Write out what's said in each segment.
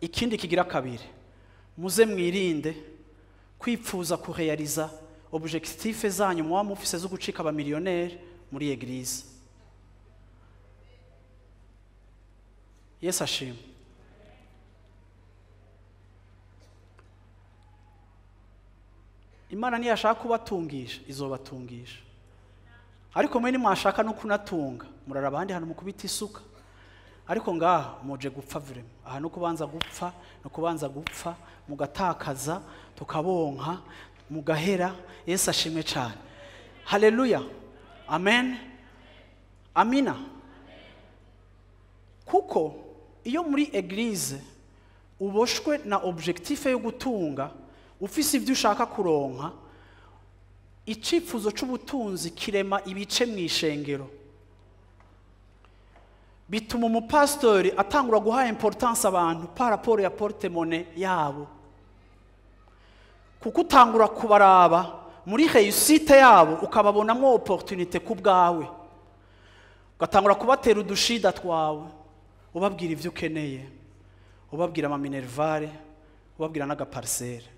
ikindi kigira kabiri muze mwirinde kwipfuza kuheyariza objekitife zanyu muba mufise zo gucika abamiliyoneri muri egirize yesu ashima imana ntiyashaka kubatungisha izo izobatungisha ariko mwe nimwashaka no kunatunga murara abandi hano mukubita isuka ariko ngaha muje gupfa virema aha ni ukubanza gupfa ni ukubanza gupfa mugatakaza tukabonka mugahera yesu ashimwe cyane hareruya amen amina kuko iyo muri egirize uboshwe na objekitife yo gutunga ufise ibyo ushaka kuronka icyifuzo cy'ubutunzi kirema ibice mu ishengero bituma umupasitori atangura guha importance abantu paraporo ya portemone yabo kuko utangura kubaraba muri heyisite yabo ukababonamo oporutunite ku bwawe ugatangura kubatera udushida twawe ubabwira ibyo ukeneye ubabwira amaminerivare ubabwira n'agapariseri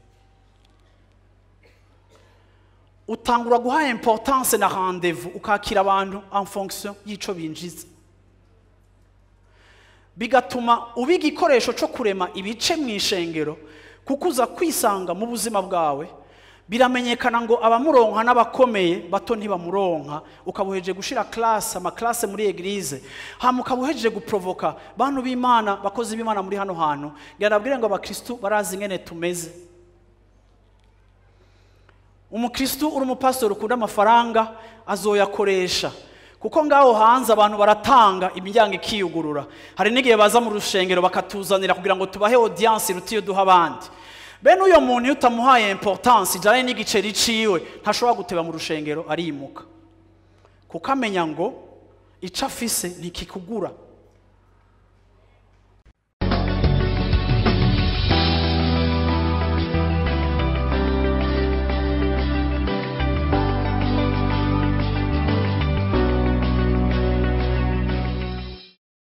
utangura guha importance na randevu ukakira abantu en fonction y'icyo binjiza bigatuma uba igikoresho cyo kurema ibice mu ishengero kuko uza kwisanga mu buzima bwawe biramenyekana ngo abamuronka n'abakomeye bato ntibamuronka ukabuhejeje gushyira classe amakarase muri egirize hano ukabuhejeje guprovoka bantu b'imana bakozi b'imana muri hano hantu ngo abakristu barazi ingene tumeze Umukristu uri umupasiteri ukunda amafaranga azoyakoresha kuko ngaho hanze abantu baratanga imiryango ikiyugurura hari n'igihe baza mu rushengero bakatuzanira kugira ngo tubahe odiyanse iruta iyo duha abandi bene uyu muntu iyo utamuhaye importance ijyanye n'igiceri ciwe ntashobora guteba mu rushengero arimuka kuko amenya ngo icyo afise ntikikugura